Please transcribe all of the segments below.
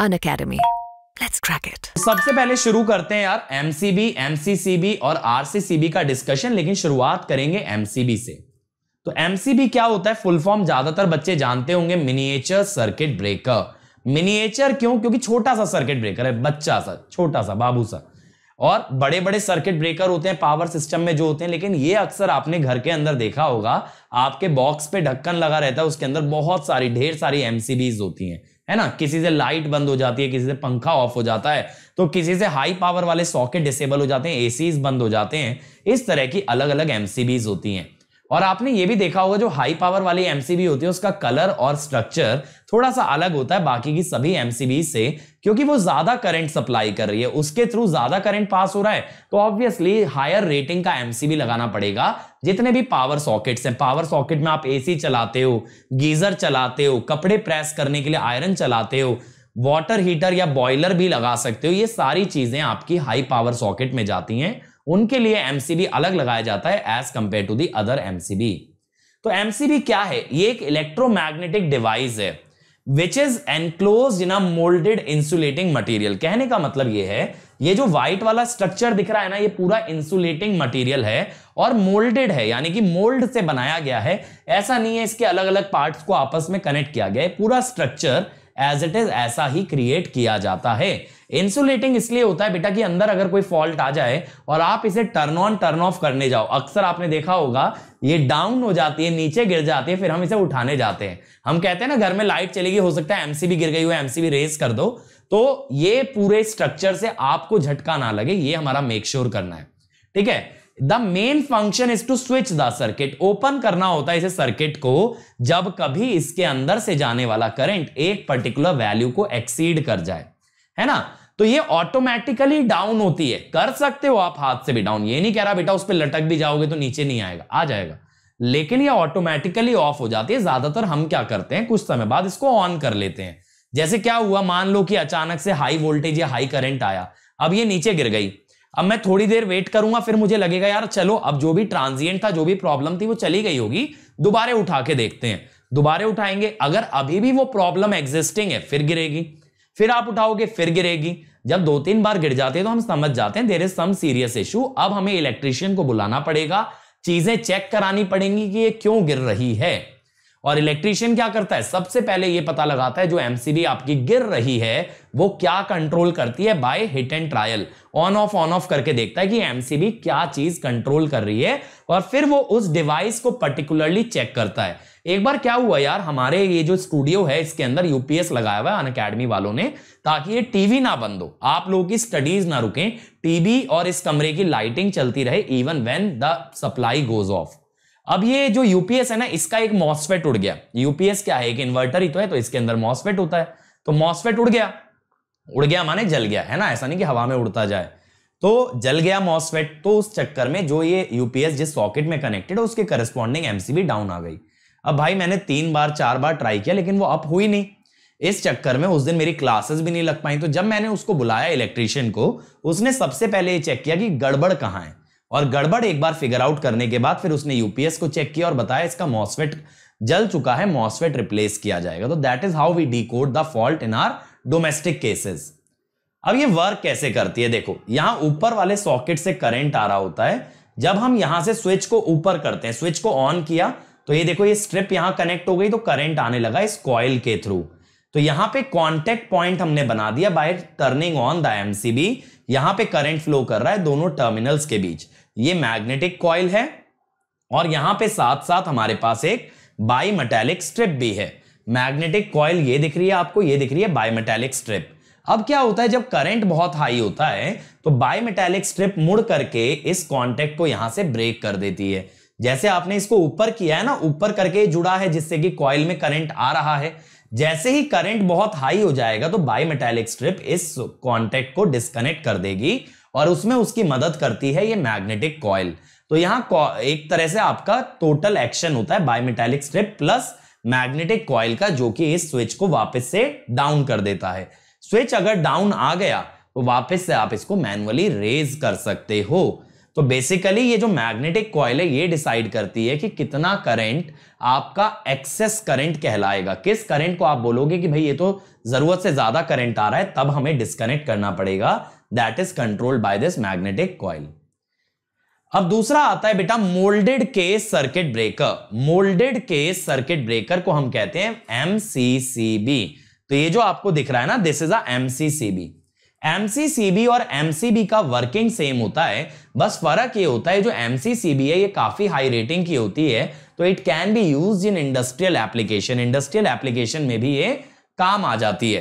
on Unacademy let's crack it सबसे पहले शुरू करते हैं यार एमसीबी एमसीसीबी और आरसीसीबी का डिस्कशन लेकिन शुरुआत करेंगे एमसीबी से तो एमसीबी क्या होता है फुल फॉर्म ज्यादातर बच्चे जानते होंगे मिनिएचर सर्किट ब्रेकर मिनिएचर क्यों क्योंकि छोटा सा सर्किट ब्रेकर है बच्चा सा छोटा सा बाबू सा और बड़े बड़े सर्किट ब्रेकर होते हैं पावर सिस्टम में जो होते हैं लेकिन ये अक्सर आपने घर के अंदर देखा होगा आपके बॉक्स पे ढक्कन लगा रहता है उसके अंदर बहुत सारी ढेर सारी एमसीबीज होती हैं है ना किसी से लाइट बंद हो जाती है किसी से पंखा ऑफ हो जाता है तो किसी से हाई पावर वाले सॉकेट डिसेबल हो जाते हैं एसीज बंद हो जाते हैं इस तरह की अलग अलग एमसीबीज होती हैं और आपने ये भी देखा होगा जो हाई पावर वाली एमसीबी होती है उसका कलर और स्ट्रक्चर थोड़ा सा अलग होता है बाकी की सभी एमसीबी से क्योंकि वो ज्यादा करंट सप्लाई कर रही है उसके थ्रू ज्यादा करंट पास हो रहा है तो ऑब्वियसली हायर रेटिंग का एमसीबी लगाना पड़ेगा जितने भी पावर सॉकेट्स हैं पावर सॉकेट में आप एसी चलाते हो गीजर चलाते हो कपड़े प्रेस करने के लिए आयरन चलाते हो वाटर हीटर या बॉयलर भी लगा सकते हो ये सारी चीजें आपकी हाई पावर सॉकेट में जाती हैं उनके लिए एमसीबी अलग लगाया जाता है as compare to the other MCB तो एमसीबी क्या है ये एक इलेक्ट्रोमैग्नेटिक डिवाइस है which is enclose in a moulded insulating material कहने का मतलब ये है ये जो व्हाइट वाला स्ट्रक्चर दिख रहा है ना ये पूरा इंसुलेटिंग मटेरियल है और मोल्डेड है यानी कि मोल्ड से बनाया गया है ऐसा नहीं है इसके अलग अलग पार्ट्स को आपस में कनेक्ट किया गया है पूरा स्ट्रक्चर एज इट इज ऐसा ही क्रिएट किया जाता है इंसुलेटिंग इसलिए होता है बेटा कि अंदर अगर कोई फॉल्ट आ जाए और आप इसे टर्न ऑन टर्न ऑफ करने जाओ अक्सर आपने देखा होगा ये डाउन हो जाती है नीचे गिर जाती है फिर हम इसे उठाने जाते हैं हम कहते हैं ना घर में लाइट चलेगी हो सकता है एमसीबी गिर गई हो एमसीबी रेस कर दो तो ये पूरे स्ट्रक्चर से आपको झटका ना लगे ये हमारा मेक श्योर sure करना है ठीक है the main function is to switch the circuit open करना होता है इसे सर्किट को जब कभी इसके अंदर से जाने वाला करंट एक पर्टिकुलर वैल्यू को एक्सीड कर जाए है ना तो ये ऑटोमेटिकली डाउन होती है कर सकते हो आप हाथ से भी डाउन ये नहीं कह रहा बेटा उस पर लटक भी जाओगे तो नीचे नहीं आएगा आ जाएगा लेकिन ये ऑटोमेटिकली ऑफ हो जाती है ज्यादातर हम क्या करते हैं कुछ समय बाद इसको ऑन कर लेते हैं जैसे क्या हुआ मान लो कि अचानक से हाई वोल्टेज या हाई करंट आया अब ये नीचे गिर गई अब मैं थोड़ी देर वेट करूंगा फिर मुझे लगेगा यार चलो अब जो भी ट्रांजिएंट था जो भी प्रॉब्लम थी वो चली गई होगी दोबारे उठा के देखते हैं दोबारे उठाएंगे अगर अभी भी वो प्रॉब्लम एग्जिस्टिंग है फिर गिरेगी फिर आप उठाओगे फिर गिरेगी जब दो तीन बार गिर जाते हैं तो हम समझ जाते हैं there is some serious issue अब हमें इलेक्ट्रिशियन को बुलाना पड़ेगा चीजें चेक करानी पड़ेंगी कि ये क्यों गिर रही है और इलेक्ट्रीशियन क्या करता है सबसे पहले ये पता लगाता है जो एमसीबी आपकी गिर रही है वो क्या कंट्रोल करती है by hit and trial on off on off करके देखता है कि एमसीबी क्या चीज कंट्रोल कर रही है और फिर वो उस डिवाइस को पर्टिकुलरली चेक करता है एक बार क्या हुआ यार हमारे ये जो स्टूडियो है इसके अंदर यूपीएस लगाया हुआ है अन अकेडमी वालों ने ताकि ये टीवी ना बंद हो आप लोगों की स्टडीज ना रुकें टीवी और इस कमरे की लाइटिंग चलती रहे even when the supply goes off अब ये जो यूपीएस है ना इसका एक मॉसफेट उड़ गया यूपीएस क्या है एक इन्वर्टर ही तो है तो इसके अंदर मॉसफेट होता है तो मॉसफेट उड़ गया उड़ गया माने जल गया है ना ऐसा नहीं कि हवा में उड़ता जाए तो जल गया मॉसफेट तो उस चक्कर में जो ये यूपीएस जिस सॉकेट में कनेक्टेड है उसके करस्पॉन्डिंग एमसीबी डाउन आ गई अब भाई मैंने तीन बार चार बार ट्राई किया लेकिन वो अप हुई नहीं इस चक्कर में उस दिन मेरी क्लासेस भी नहीं लग पाई तो जब मैंने उसको बुलाया इलेक्ट्रीशियन को उसने सबसे पहले ये चेक किया कि गड़बड़ कहाँ है और गड़बड़ एक बार फिगर आउट करने के बाद फिर उसने यूपीएस को चेक किया और बताया इसका मॉसफेट जल चुका है मॉसफेट रिप्लेस किया जाएगा तो that is how we D the fault in our domestic cases अब ये वर्क कैसे करती है देखो यहां ऊपर वाले सॉकेट से करंट आ रहा होता है जब हम यहां से स्विच को ऊपर करते हैं स्विच को ऑन किया तो ये देखो ये स्ट्रिप यहां कनेक्ट हो गई तो करंट आने लगा इस कॉयल के थ्रू तो यहां पे कांटेक्ट पॉइंट हमने बना दिया by turning on the MCB यहां पे करंट फ्लो कर रहा है दोनों टर्मिनल्स के बीच ये मैग्नेटिक कॉइल है और यहां पे साथ साथ हमारे पास एक बाई मेटेलिक स्ट्रिप भी है मैग्नेटिक कॉइल ये दिख रही है आपको ये दिख रही है बाई मेटेलिक स्ट्रिप अब क्या होता है जब करंट बहुत हाई होता है तो बाई मेटेलिक स्ट्रिप मुड़ करके इस कॉन्टेक्ट को यहां से ब्रेक कर देती है जैसे आपने इसको ऊपर किया है ना ऊपर करके जुड़ा है जिससे कि कॉइल में करंट आ रहा है जैसे ही करंट बहुत हाई हो जाएगा तो बाईमेटेलिक स्ट्रिप इस कॉन्टेक्ट को डिस्कनेक्ट कर देगी और उसमें उसकी मदद करती है ये मैग्नेटिक कॉयल तो यहां एक तरह से आपका टोटल एक्शन होता है biometallic strip plus magnetic coil का जो कि इस स्विच को वापस से डाउन कर देता है स्विच अगर डाउन आ गया तो वापस से आप इसको मैनुअली रेज कर सकते हो तो बेसिकली ये जो मैग्नेटिक कॉयल है ये डिसाइड करती है कि कितना करंट आपका एक्सेस करंट कहलाएगा किस करंट को आप बोलोगे कि भाई ये तो जरूरत से ज्यादा करंट आ रहा है तब हमें डिस्कनेक्ट करना पड़ेगा that is controlled by this magnetic coil अब दूसरा आता है बेटा moulded case circuit breaker moulded case circuit breaker को हम कहते हैं एमसीसीबी तो ये जो आपको दिख रहा है ना this is a MCCB MCCB और एमसीबी का वर्किंग सेम होता है बस फर्क ये होता है जो एमसीसीबी है ये काफी हाई रेटिंग की होती है तो it can be use in industrial application industrial application में भी ये काम आ जाती है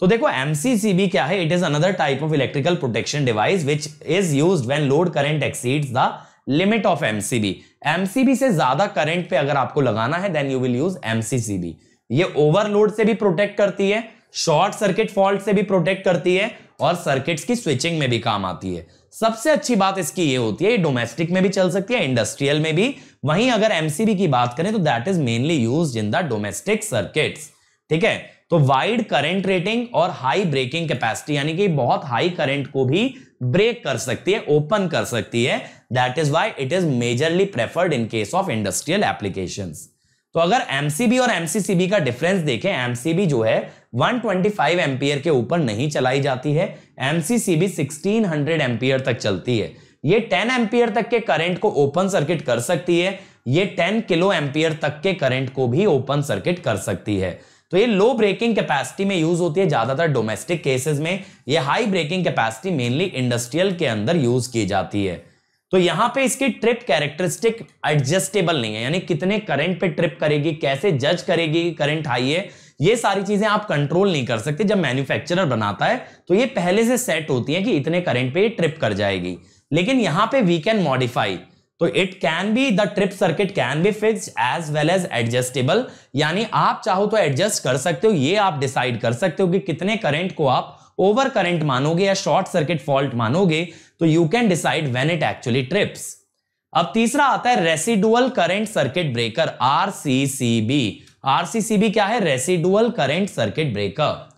तो देखो एमसीसीबी क्या है it is another type of electrical protection device which is use when load current exceed the limit of MCB MCB से ज्यादा करंट पे अगर आपको लगाना है then you will use MCCB ये ओवरलोड से भी प्रोटेक्ट करती है शॉर्ट सर्किट फॉल्ट से भी प्रोटेक्ट करती है और सर्किट्स की स्विचिंग में भी काम आती है सबसे अच्छी बात इसकी ये होती है ये डोमेस्टिक में भी चल सकती है इंडस्ट्रियल में भी वहीं अगर एमसीबी की बात करें तो that is mainly use in the domestic circuits ठीक है तो वाइड करंट रेटिंग और हाई ब्रेकिंग कैपेसिटी यानी कि बहुत हाई करंट को भी ब्रेक कर सकती है ओपन कर सकती है that is why it is majorly preferred in case of industrial application तो अगर एमसीबी और एमसीसीबी का डिफरेंस देखें एमसीबी जो है 125 एम्पियर के ऊपर नहीं चलाई जाती है एमसीसीबी 1600 एम्पियर तक चलती है ये 10 एम्पियर तक के करंट को ओपन सर्किट कर सकती है ये 10 किलो एम्पियर तक के करंट को भी ओपन सर्किट कर सकती है तो ये लो ब्रेकिंग कैपेसिटी में यूज होती है ज्यादातर डोमेस्टिक केसेस में ये high breaking capacity mainly industrial के अंदर यूज की जाती है तो यहां पे इसकी ट्रिप कैरेक्टरिस्टिक एडजस्टेबल नहीं है यानी कितने करंट पे ट्रिप करेगी कैसे जज करेगी करंट हाई है ये सारी चीजें आप कंट्रोल नहीं कर सकते जब मैन्युफैक्चरर बनाता है तो ये पहले से सेट होती है कि इतने करंट पे ट्रिप कर जाएगी लेकिन यहां पे वी कैन मॉडिफाई तो it can be the trip circuit can be fix as well as adjustable यानी आप चाहो तो एडजस्ट कर सकते हो ये आप डिसाइड कर सकते हो कि कितने करंट को आप ओवर करंट मानोगे या शॉर्ट सर्किट फॉल्ट मानोगे तो you can decide when it actually trips अब तीसरा आता है residual current circuit breaker R C C B RCCB क्या है रेसिडुअल करेंट सर्किट ब्रेकर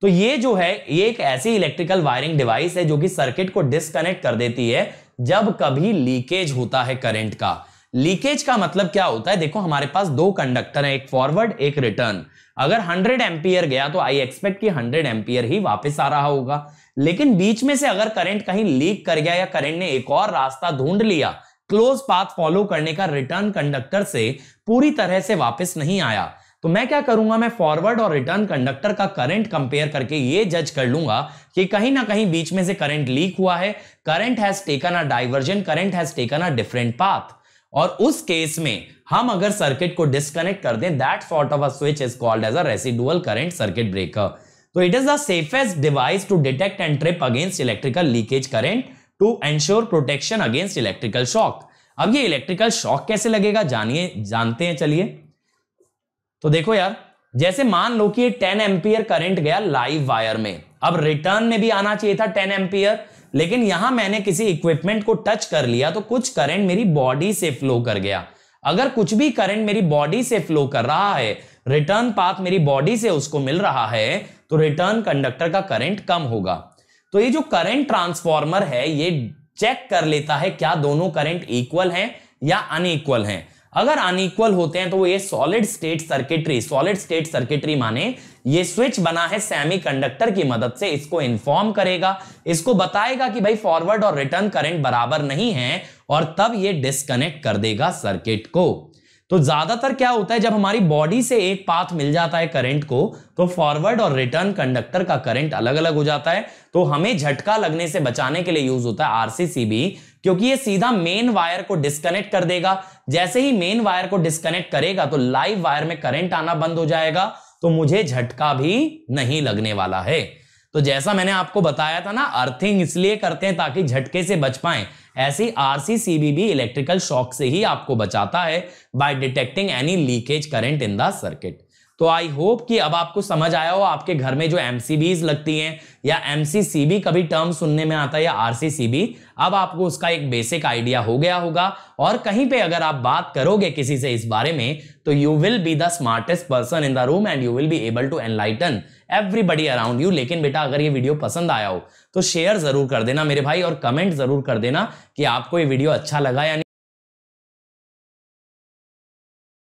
तो ये जो है ये एक ऐसी इलेक्ट्रिकल वायरिंग डिवाइस है जो कि सर्किट को डिस्कनेक्ट कर देती है जब कभी लीकेज होता है करंट का लीकेज का मतलब क्या होता है देखो हमारे पास दो कंडक्टर हैं एक फॉरवर्ड एक रिटर्न अगर 100 एम्पियर गया तो आई एक्सपेक्ट कि 100 एम्पियर ही वापस आ रहा होगा लेकिन बीच में से अगर करंट कहीं लीक कर गया या करंट ने एक और रास्ता ढूंढ लिया क्लोज पाथ फॉलो करने का रिटर्न कंडक्टर से पूरी तरह से वापस नहीं आया तो मैं क्या करूंगा मैं फॉरवर्ड और रिटर्न कंडक्टर का करंट कंपेयर करके ये जज कर लूंगा कि कहीं ना कहीं बीच में से करंट लीक हुआ है current has taken a diversion current has taken a different path और उस केस में हम अगर सर्किट को डिस्कनेक्ट कर दें that sort of a switch is called as a residual current circuit breaker तो it is the safest device to detect and trip against electrical leakage current to ensure protection against electrical shock अब ये electrical shock कैसे लगेगा जानिए जानते हैं चलिए तो देखो यार जैसे मान लो कि ये 10 एम्पियर करंट गया लाइव वायर में अब रिटर्न में भी आना चाहिए था 10 एम्पियर लेकिन यहां मैंने किसी इक्विपमेंट को टच कर लिया तो कुछ करंट मेरी बॉडी से फ्लो कर गया अगर कुछ भी करंट मेरी बॉडी से फ्लो कर रहा है रिटर्न पाथ मेरी बॉडी से उसको मिल रहा है तो रिटर्न कंडक्टर का करंट कम होगा तो ये जो करंट ट्रांसफॉर्मर है ये चेक कर लेता है क्या दोनों करंट इक्वल हैं या अनइक्वल हैं अगर अनइक्वल होते हैं तो ये solid state circuitry solid state circuitry माने ये स्विच बना है सेमीकंडक्टर की मदद से इसको इन्फॉर्म करेगा इसको बताएगा कि भाई फॉरवर्ड और रिटर्न करंट बराबर नहीं है और तब ये डिस्कनेक्ट कर देगा सर्किट को तो ज्यादातर क्या होता है जब हमारी बॉडी से एक पाथ मिल जाता है करंट को तो फॉरवर्ड और रिटर्न कंडक्टर का करंट अलग अलग हो जाता है तो हमें झटका लगने से बचाने के लिए यूज होता है आरसीसीबी क्योंकि ये सीधा मेन वायर को डिस्कनेक्ट कर देगा जैसे ही मेन वायर को डिस्कनेक्ट करेगा तो लाइव वायर में करंट आना बंद हो जाएगा तो मुझे झटका भी नहीं लगने वाला है तो जैसा मैंने आपको बताया था ना अर्थिंग इसलिए करते हैं ताकि झटके से बच पाए ऐसे आरसीसीबी भी इलेक्ट्रिकल शॉक से ही आपको बचाता है by detecting any leakage current in the circuit तो आई होप कि अब आपको समझ आया हो आपके घर में जो बीज लगती हैं या बी कभी टर्म सुनने में आता है या बी अब आपको उसका एक बेसिक आइडिया हो गया होगा और कहीं पे अगर आप बात करोगे किसी से इस बारे में तो you will be the smartest person in the room and you will be able to enlighten everybody around you लेकिन बेटा अगर ये वीडियो पसंद आया हो तो शेयर जरूर कर देना मेरे भाई और कमेंट जरूर कर देना कि आपको ये वीडियो अच्छा लगा या